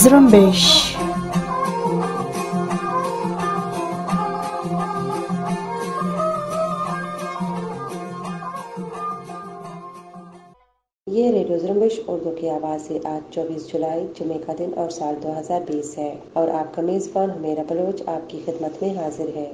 Zrumbish. ये radio जरम्बिश Urdu की आवाज़ से आज 24 जुलाई जुमे का दिन और साल 2020 है और आपका मेज़बान हमेरा बलोच आपकी खिदमत में हाजिर है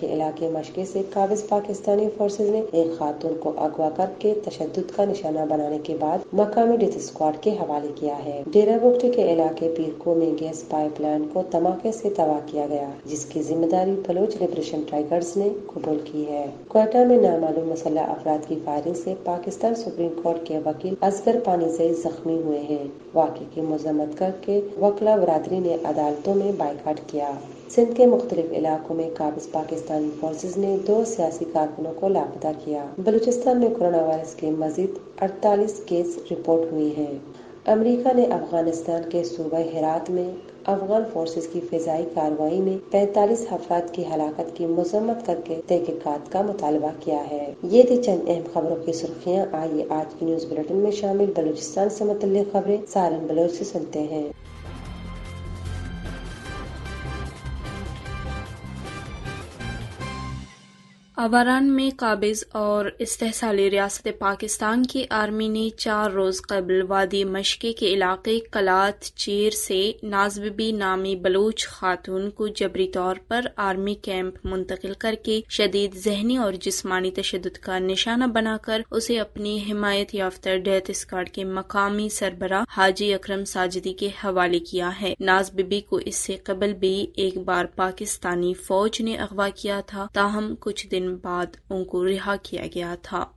के इलाके मशक़ से काबिज पाकिस्तानी फोर्सेज ने एक खातून को अगवा करके तशद का निशाना बनाने के बाद मकामी डेथ स्क्वाड के हवाले किया है डेरा बुगटी के इलाके पीरको में गैस पाइप लाइन को धमाके ऐसी तबाह किया गया जिसकी जिम्मेदारी बलोच लिबरेशन टाइगर्स ने कबूल की है कोयटा में नामालूम मसल्ला अफराद की फायरिंग ऐसी पाकिस्तान सुप्रीम कोर्ट के वकील असगर पानी ऐसी जख्मी हुए हैं वाकई की मजम्मत करके वकला बरादरी ने अदालतों में बाइकाट किया सिंध के मुख्तलिफ इलाकों में काबिज पाकिस्तानी फोर्सेज ने दो सियासी कारकुनों को लापता किया बलूचिस्तान में कोरोना वायरस के मजीद अड़तालीस केस रिपोर्ट हुए हैं अमरीका ने अफगानिस्तान के सूबे हिरात में अफगान फोर्सेज की फिजाई कार्रवाई में 45 अफराद की हलाकत की मजम्मत करके तहकीकत का मुतालबा किया है ये थी चंद अहम खबरों की सुर्खियाँ आइए आज की न्यूज बुलेटिन में शामिल बलूचिस्तान से मुतल खबरें सारन बलोच ऐसी सुनते हैं अवरान में काबिज और इस्तेसाली रियासत पाकिस्तान की आर्मी ने चार रोज़ कबल वादी मशके के इलाके कलात चीर से नाजबी नामी बलूच खातून को जबरी तौर पर आर्मी कैंप मुंतकिल करके शदीद जहनी और जिसमानी तशद का निशाना बनाकर उसे अपनी हिमायत याफ्तर डेथ स्कॉड के मकामी सरबरा हाजी अक्रम साजिदी के हवाले किया है नाजबी को इससे कबल भी एक बार पाकिस्तानी फौज ने अगवा किया था ताहम कुछ दिन बाद उनको रिहा किया गया था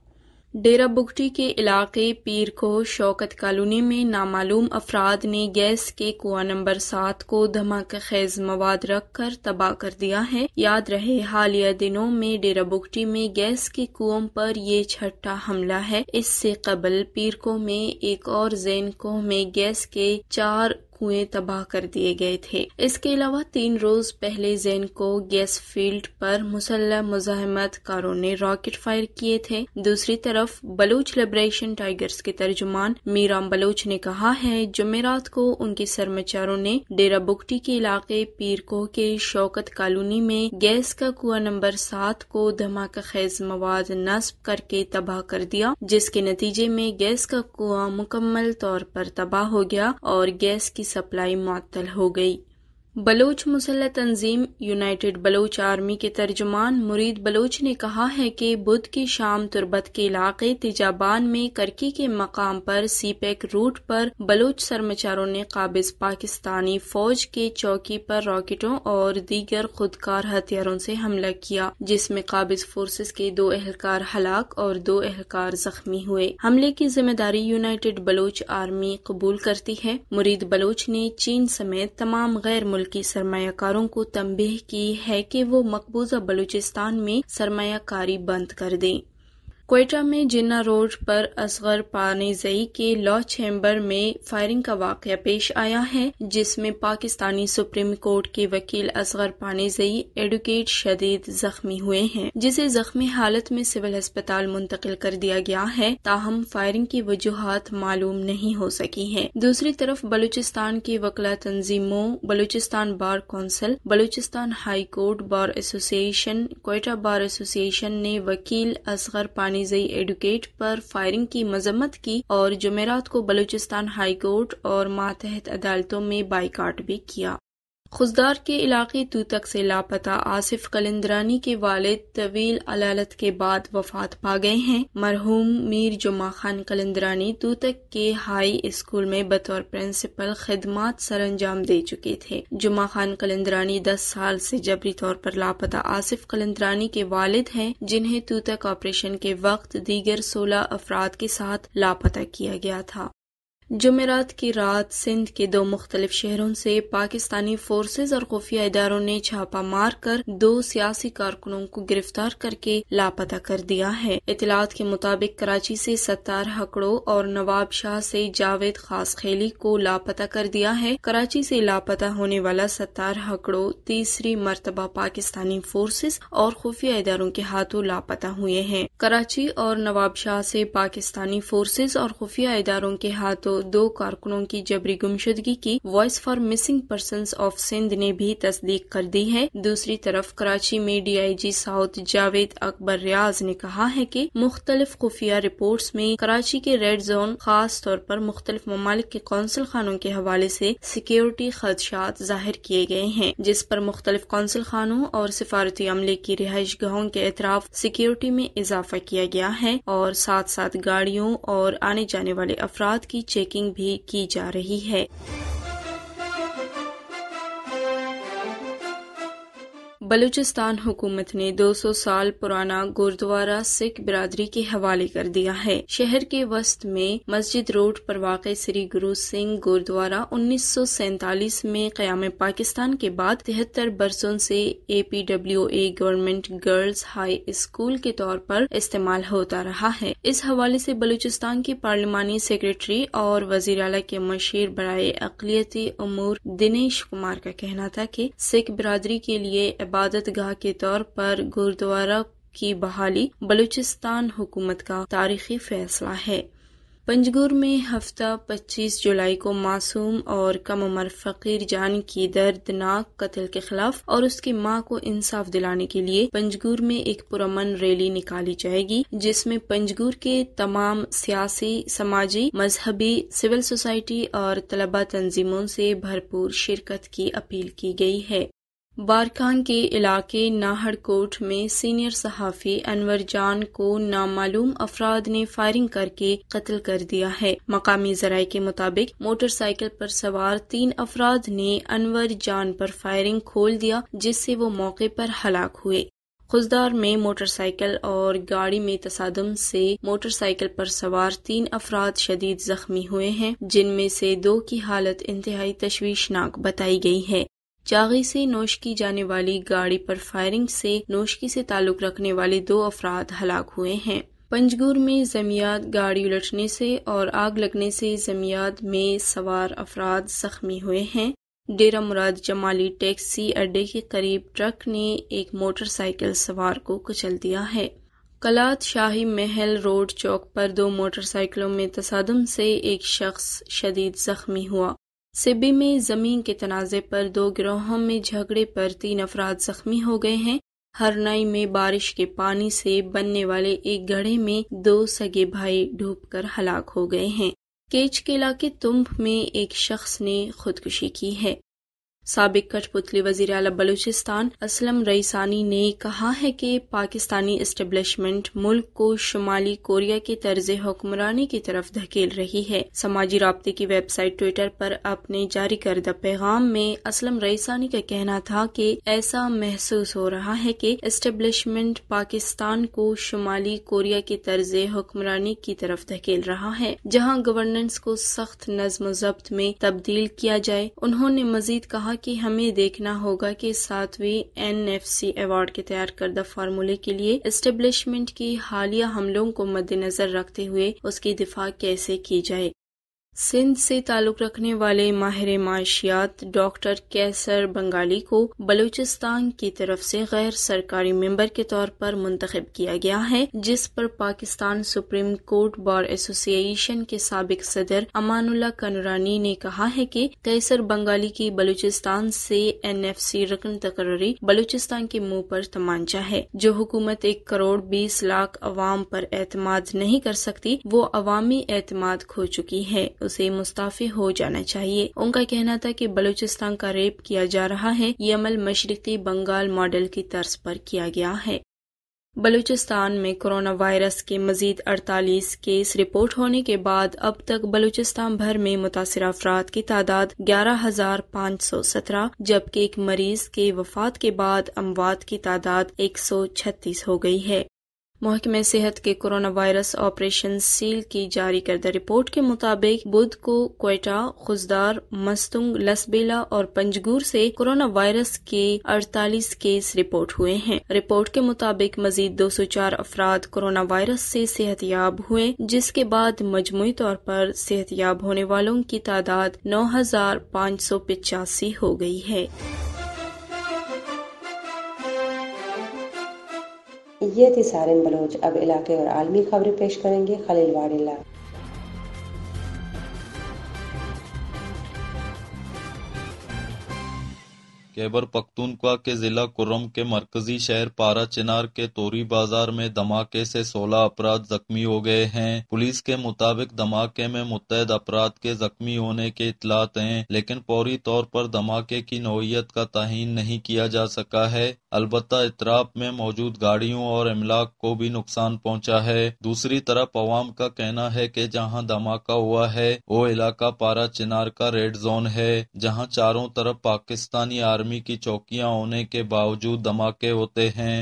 डेरा बुगटी के इलाके पीर को शौकत कॉलोनी में नामालूम अफराद ने गैस के कुआ नंबर सात को धमाका खेज मवाद रख कर तबाह कर दिया है याद रहे हालिया दिनों में डेरा बुगटी में गैस के कुओं पर ये छठा हमला है इससे कबल पीर को में एक और जैन को में गैस के चार कुएं तबाह कर दिए गए थे इसके अलावा तीन रोज पहले जैन को गैस फील्ड पर मुजामत कारों ने रॉकेट फायर किए थे दूसरी तरफ बलूच लिबरेशन टाइगर्स के तर्जुमान मीराम बलूच ने कहा है जुमेरात को उनके सरमाचारों ने डेरा बुगटी के इलाके पीरकोह के शौकत कॉलोनी में गैस का कुआ नंबर सात को धमाका खेज मवाद नस्ब करके तबाह कर दिया जिसके नतीजे में गैस का कुआ मुकम्मल तौर पर तबाह हो गया और गैस की सप्लाई मअतल हो गई बलोच मुसल तंजीम यूनाइटेड बलोच आर्मी के तर्जमान मुरीद बलोच ने कहा है कि बुध की शाम तुरबत के इलाके तिजाबान में करकी के मकाम पर पैक रूट पर बलोच सरमाचारों ने काबिज पाकिस्तानी फौज के चौकी पर रॉकेटों और दीगर खुदकार हथियारों से हमला किया जिसमें काबिज फोर्सेस के दो एहलकार हलाक और दो एहलकार जख्मी हुए हमले की जिम्मेदारी यूनाइटेड बलोच आर्मी कबूल करती है मुरीद बलोच ने चीन समेत तमाम गैर मुल्क बल्कि सरमाकारों को तंबेह की है कि वो मकबूजा बलूचिस्तान में सरमाकारी बंद कर दें कोयटा में जिन्ना रोड पर असगर पानेजई के लॉ चैम्बर में फायरिंग का वाक़ पेश आया है जिसमें पाकिस्तानी सुप्रीम कोर्ट के वकील असगर पानेजई एडवोकेट शदीद जख्मी हुए हैं जिसे जख्मी हालत में सिविल अस्पताल मुंतकिल कर दिया गया है ताहम फायरिंग की वजूहत मालूम नहीं हो सकी है दूसरी तरफ बलूचिस्तान की वकला तंजीमों Balochistan bar council Balochistan high court bar association Quetta bar association ने वकील असगर पानी मनीजई एडवोकेट पर फायरिंग की मजम्मत की और जमेरात को बलूचिस्तान हाई कोर्ट और मातहत अदालतों में बाईकाट भी किया खुजदार के इलाके तूतक से लापता आसिफ कलिंदरानी के वालिद तवील अलालत के बाद वफात पा गए हैं मरहूम मीर जुमा खान कलिंदरानी तूतक के हाई स्कूल में बतौर प्रिंसिपल खदमात सर अंजाम दे चुके थे जुमा खान कलिंदरानी दस साल से जबरी तौर पर लापता आसिफ कलिंदरानी के वालिद हैं जिन्हें तूतक ऑपरेशन के वक्त दीगर सोलह अफराद के साथ लापता किया गया था जमेरात की रात सिंध के दो मुख्तलिफ शहरों से पाकिस्तानी फोर्सेज और खुफिया इदारों ने छापा मार कर दो सियासी कारकुनों को गिरफ्तार करके लापता कर दिया है इतलात के मुताबिक कराची से सत्तार हकड़ो और नवाब शाह से जावेद खास खेली को लापता कर दिया है कराची से लापता होने वाला सत्तार हकड़ो तीसरी मरतबा पाकिस्तानी फोर्सेज और खुफिया इदारों के हाथों लापता हुए हैं कराची और नवाब शाह से पाकिस्तानी फोर्सेज और खुफिया इदारों के हाथों दो कारकुनों की जबरी गुमशुदगी की voice for missing person of Sindh ने भी तस्दीक कर दी है दूसरी तरफ कराची में डीआईजी साउथ जावेद अकबर रियाज ने कहा है की मुख्तलिफ खुफिया रिपोर्ट में कराची के रेड जोन खास तौर पर मुख्तलिफ ममालिक के कौंसिल खानों के हवाले से सिक्योरिटी खदशात जाहिर किए गए हैं जिस पर मुख्तलिफ कौंसिल खानों और सिफारती अमले की रिहाइश गाहों के एतराफ सिक्योरिटी में इजाफा किया गया है और साथ साथ गाड़ियों और आने जाने वाले अफराद की चेक चेकिंग भी की जा रही है बलूचिस्तान हुकूमत ने 200 साल पुराना गुरुद्वारा सिख बिरादरी के हवाले कर दिया है शहर के वस्त में मस्जिद रोड पर वाक़ श्री गुरु सिंह गुरुद्वारा उन्नीस में क्याम पाकिस्तान के बाद तिहत्तर बरसों से A P W A government girls high school के तौर पर इस्तेमाल होता रहा है इस हवाले से बलूचिस्तान की पार्लिमानी सेक्रेटरी और वजीर अला के मशीर बरए अकलीती अमूर दिनेश कुमार का कहना था की सिख बिरादरी के लिए इबादत गाह के तौर पर गुरुद्वारा की बहाली बलूचिस्तान हुकूमत का तारीखी फैसला है पंजगुर में हफ्ता 25 जुलाई को मासूम और कम उम्र फकीर जान की दर्दनाक कत्ल के खिलाफ और उसकी मां को इंसाफ दिलाने के लिए पंजगुर में एक पुरमन रैली निकाली जाएगी जिसमें पंजगुर के तमाम सियासी समाजी मजहबी सिविल सोसाइटी और तलबा तंजीमों से भरपूर शिरकत की अपील की गई है बारखान के इलाके नाहरकोट में सीनियर सहाफ़ी अनवर जान को नामालूम अफराद ने फायरिंग करके कत्ल कर दिया है मकामी जराये के मुताबिक मोटरसाइकिल पर सवार तीन अफराद ने अनवर जान पर फायरिंग खोल दिया जिससे वो मौके पर हलाक हुए खुजदार में मोटरसाइकिल और गाड़ी में तसादम से मोटरसाइकिल पर सवार तीन अफराद शदीद जख्मी हुए हैं जिनमें से दो की हालत इंतहाई तशवीशनाक बताई गई है चागी से की जाने वाली गाड़ी पर फायरिंग से नोशकी से ताल्लुक रखने वाले दो अफराद हलाक हुए हैं पंजगुर में जमियात गाड़ी उलटने से और आग लगने से जमियात में सवार अफराद जख्मी हुए हैं डेरा मुराद जमाली टैक्सी अड्डे के करीब ट्रक ने एक मोटरसाइकिल सवार को कुचल दिया है कलात शाही महल रोड चौक पर दो मोटरसाइकिलों में तसादम से एक शख्स शदीद जख्मी हुआ सिब्बी में जमीन के तनाजे पर दो गिरोहों में झगड़े पर तीन अफराद जख्मी हो गए हैं हरनाई में बारिश के पानी से बनने वाले एक गढ़े में दो सगे भाई डूबकर हलाक हो गए हैं केच के इलाके तुम्ब में एक शख्स ने खुदकुशी की है सबक कठपुतली वजीर अला बलूचिस्तान असलम रईसानी ने कहा है कि पाकिस्तानी इस्टबलिशमेंट मुल्क को शुमाली कोरिया के तर्ज हुक्मरानी की तरफ धकेल रही है समाजी रबते की वेबसाइट ट्विटर पर अपने जारी करदा पैगाम में असलम रईसानी का कहना था कि ऐसा महसूस हो रहा है कि इस्टबलिशमेंट पाकिस्तान को शुमाली कोरिया के तर्ज हुक्मरानी की तरफ धकेल रहा है जहाँ गवर्नेंस को सख्त नज्म जब्त में तब्दील किया जाए उन्होंने मजीद कहा कि हमें देखना होगा कि सातवीं एनएफसी अवार्ड के तैयार करदा फार्मूले के लिए इस्टेब्लिशमेंट की हालिया हमलों को मद्देनजर रखते हुए उसकी दिफा कैसे की जाए सिंध से ताल्लुक रखने वाले माहिर माशियात डॉक्टर कैसर बंगाली को बलूचिस्तान की तरफ से गैर सरकारी मेंबर के तौर पर मुंतखब किया गया है जिस पर Pakistan supreme court bar association के सबक सदर अमानुल्ला कनरानी ने कहा है कि कैसर बंगाली की बलूचिस्तान से एन एफ सी रकन तकर्री बलूचिस्तान के मुंह पर तमांचा है जो हुकूमत एक करोड़ बीस लाख अवाम पर एतमाद नहीं कर सकती वो अवामी एतमाद खो चुकी है उसे मुस्ताफ़ी हो जाना चाहिए उनका कहना था कि बलूचिस्तान का रेप किया जा रहा है ये अमल मशरकी बंगाल मॉडल की तर्ज पर किया गया है बलूचिस्तान में कोरोना वायरस के मजीद 48 केस रिपोर्ट होने के बाद अब तक बलूचिस्तान भर में मुतासर अफराद की तादाद ग्यारह हजार पाँच सौ सत्रह जबकि एक मरीज के वफात के बाद अमवात की तादाद एक सौ छत्तीस हो गई है महकमे सेहत के कोरोना वायरस ऑपरेशन सील की जारी करदा रिपोर्ट के मुताबिक बुध को कोयटा खुजदार मस्तुंग लसबेला और पंजगूर से कोरोना वायरस के 48 केस रिपोर्ट हुए हैं रिपोर्ट के मुताबिक मजीद 204 अफराद कोरोना वायरस से याब हुए जिसके बाद मजमू तौर पर याब होने वालों की तादाद नौ हो गई है ये थी सारन बलोच अब इलाके और आलमी खबरें पेश करेंगे खलील वाडिला खैबर पख्तूनख्वा के जिला कुर्रम के मरकजी शहर पारा चिनार के तोरी बाजार में धमाके से 16 अपराध जख्मी हो गए हैं पुलिस के मुताबिक धमाके में मुतहद अपराध के जख्मी होने के इतलात हैं लेकिन फौरी तौर पर धमाके की नोयत का तहन नहीं किया जा सका है अलबत्ता इतराब में मौजूद गाड़ियों और अमलाक को भी नुकसान पहुंचा है दूसरी तरफ अवाम का कहना है कि जहां धमाका हुआ है वो इलाका पारा चिनार का रेड जोन है जहां चारों तरफ पाकिस्तानी आर्मी की चौकियां होने के बावजूद धमाके होते हैं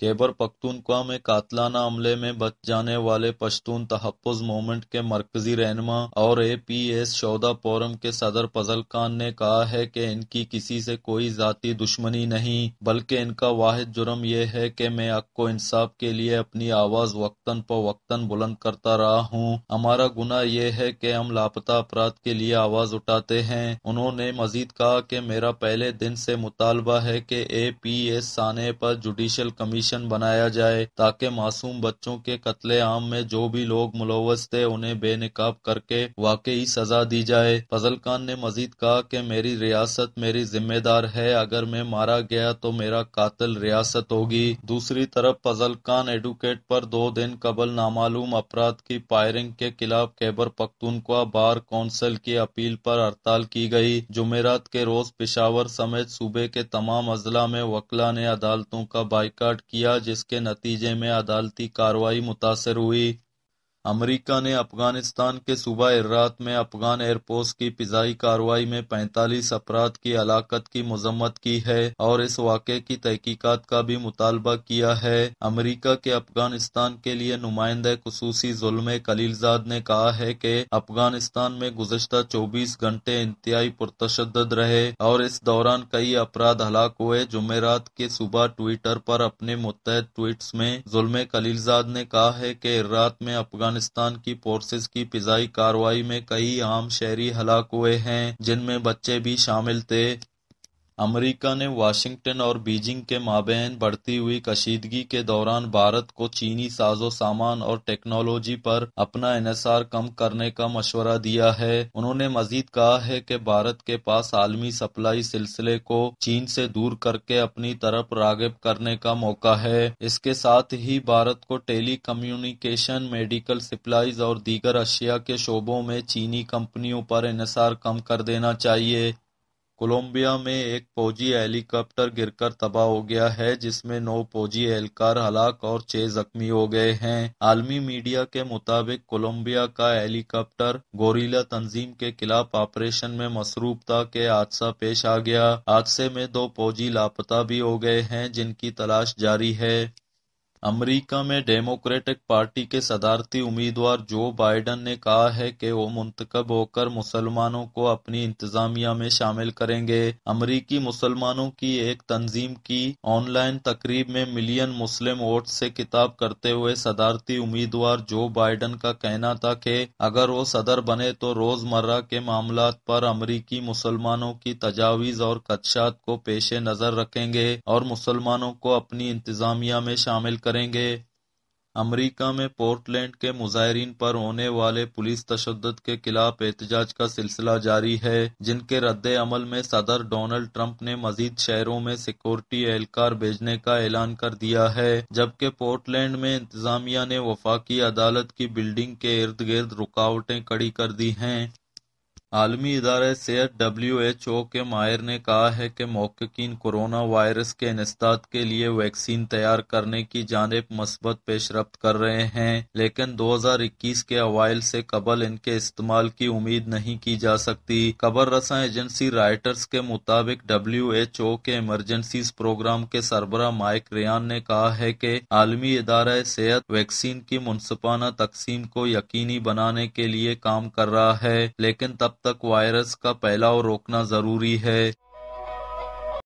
खैबर पख्तूनख्वा में कातलाना हमले में बच जाने वाले पश्तून तहफ़ मोमेंट के मरकजी रहनमा और ए पी एस शोदा फोरम के सदर फजल खान ने कहा है कि इनकी किसी से कोई ज़ाती दुश्मनी नहीं बल्कि इनका वाहिद जुर्म यह है कि मैं हक इंसाफ के लिए अपनी आवाज़ वक्ता पर वक्ता बुलंद करता रहा हूँ हमारा गुना यह है कि हम लापता अपराध के लिए आवाज़ उठाते हैं उन्होंने मजीद कहा कि मेरा पहले दिन से मुतालबा है कि ए पी एस साने पर जुडिशल कमीशन कमीशन बनाया जाए ताकि मासूम बच्चों के कत्ले आम में जो भी लोग मुलवस थे उन्हें बेनकाब करके वाकई सजा दी जाए फजल खान ने मजीद कहा कि मेरी रियासत मेरी जिम्मेदार है अगर मैं मारा गया तो मेरा कातिल रियासत होगी दूसरी तरफ फजल खान एडवोकेट पर दो दिन कबल नामालूम अपराध की फायरिंग के खिलाफ कैबर पख्तूनख्वा बार कौंसिल की अपील पर हड़ताल की गई जुमेरात के रोज पिशावर समेत सूबे के तमाम अजला में वकला ने अदालतों का बाइकाट किया किया जिसके नतीजे में अदालती कार्रवाई मुतासर हुई अमेरिका ने अफगानिस्तान के सुबह इर्रात में अफगान एयरफोर्स की पिजाई कार्रवाई में 45 अफराद की हलाकत की मजम्मत की है और इस वाक़े की तहकीकत का भी मुतालबा किया है अमेरिका के अफगानिस्तान के लिए नुमाइंदे खसूसी जुल्म कलीलजाद ने कहा है कि अफगानिस्तान में गुजशत 24 घंटे इंतहाई पुरतशद रहे और इस दौरान कई अपराध हलाक हुए जुमेरात के सुबह ट्विटर पर अपने मुतहद ट्वीट में जुल्म कलीलजाद ने कहा है कि इर्रात में अफगान अफगानिस्तान की फोर्सेज की फिजाई कार्रवाई में कई आम शहरी हलाक हुए हैं जिनमें बच्चे भी शामिल थे अमेरिका ने वाशिंगटन और बीजिंग के माबेन बढ़ती हुई कशीदगी के दौरान भारत को चीनी साजो सामान और टेक्नोलॉजी पर अपना इनसार कम करने का मशवरा दिया है उन्होंने मजीद कहा है कि भारत के पास आलमी सप्लाई सिलसिले को चीन से दूर करके अपनी तरफ रागब करने का मौका है इसके साथ ही भारत को टेली कम्युनिकेशन मेडिकल सप्लाईज और दीगर अशिया के शोबों में चीनी कंपनियों पर इनसार कम कर देना चाहिए कोलंबिया में एक फौजी हेलीकॉप्टर गिरकर तबाह हो गया है जिसमें नौ फौजी एहलकार हलाक और छह जख्मी हो गए हैं आलमी मीडिया के मुताबिक कोलंबिया का हेलीकॉप्टर गोरीला तंजीम के खिलाफ ऑपरेशन में मसरूफ था हादसा पेश आ गया हादसे में दो फौजी लापता भी हो गए हैं जिनकी तलाश जारी है अमेरिका में डेमोक्रेटिक पार्टी के सदारती उम्मीदवार जो बाइडन ने कहा है कि वो मुंतखब होकर मुसलमानों को अपनी इंतजामिया में शामिल करेंगे अमरीकी मुसलमानों की एक तंजीम की ऑनलाइन तकरीब में मिलियन मुस्लिम वोट से किताब करते हुए सदारती उम्मीदवार जो बाइडन का कहना था कि अगर वो सदर बने तो रोजमर्रा के मामला पर अमरीकी मुसलमानों की तजावीज और खदशात को पेश नजर रखेंगे और मुसलमानों को अपनी इंतजामिया में शामिल करेंगे करेंगे अमेरिका में पोर्टलैंड के मुजाहरीन पर होने वाले पुलिस तशद के खिलाफ एहतजाज का सिलसिला जारी है जिनके रद्द अमल में सदर डोनल्ड ट्रंप ने मजीद शहरों में सिक्योरिटी एहलकार भेजने का ऐलान कर दिया है जबकि पोर्टलैंड में इंतजामिया ने वफाकी अदालत की बिल्डिंग के इर्द गिर्द रुकावटें कड़ी कर दी हैं आलमी इदारे सेहत डब्ल्यू एच ओ के माहिर ने कहा है कि मौकिन कोरोना वायरस के इनस्तात के लिए वैक्सीन तैयार करने की जानब मस्बत पेशरफ कर रहे हैं लेकिन दो हजार इक्कीस के अवाइल से कबल इनके इस्तेमाल की उम्मीद नहीं की जा सकती खबर रसा एजेंसी राइटर्स के मुताबिक डब्ल्यू एच ओ के इमरजेंसी प्रोग्राम के सरबरा माइक रेन ने कहा है कि आलमी इदारा सेहत वैक्सीन की मुनसपाना तकसीम को यकीनी बनाने के लिए काम कर रहा है लेकिन तब तक वायरस का फैलाव रोकना जरूरी है